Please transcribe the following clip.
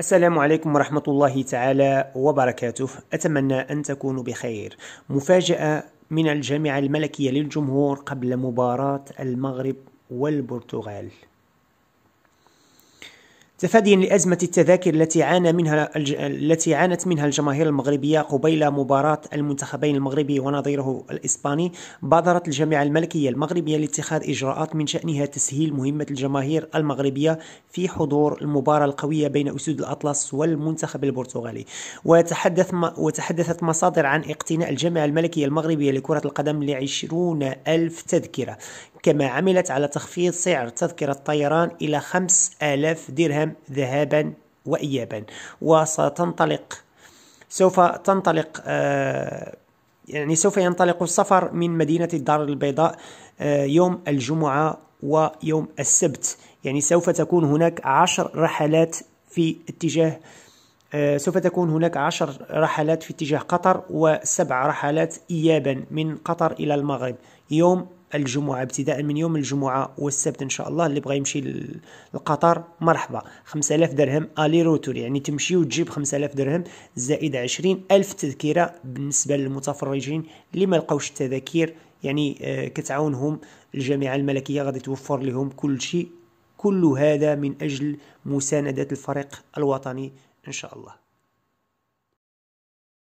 السلام عليكم ورحمة الله تعالى وبركاته أتمنى أن تكونوا بخير مفاجأة من الجامعة الملكية للجمهور قبل مباراة المغرب والبرتغال تفاديا لأزمة التذاكر التي عانى منها الج... التي عانت منها الجماهير المغربية قبيل مباراة المنتخبين المغربي ونظيره الإسباني بادرت الجامعة الملكية المغربية لاتخاذ إجراءات من شأنها تسهيل مهمة الجماهير المغربية في حضور المباراة القوية بين أسود الأطلس والمنتخب البرتغالي وتحدث ما... وتحدثت مصادر عن اقتناء الجامعة الملكية المغربية لكرة القدم لعشرون ألف تذكرة كما عملت على تخفيض سعر تذكرة الطيران إلى 5000 درهم ذهابا وإيابا وستنطلق سوف تنطلق آه، يعني سوف ينطلق السفر من مدينة الدار البيضاء آه، يوم الجمعة ويوم السبت يعني سوف تكون هناك عشر رحلات في اتجاه آه، سوف تكون هناك عشر رحلات في اتجاه قطر وسبع رحلات إيابا من قطر إلى المغرب يوم الجمعة ابتداء من يوم الجمعة والسبت إن شاء الله اللي بغى يمشي لقطر مرحبا 5000 درهم الي روتور يعني تمشي وتجيب 5000 درهم زائد 20000 تذكرة بالنسبة للمتفرجين اللي ما لقاوش التذاكر يعني آه، كتعاونهم الجامعة الملكية غادي توفر لهم كل شيء كل هذا من أجل مساندة الفريق الوطني إن شاء الله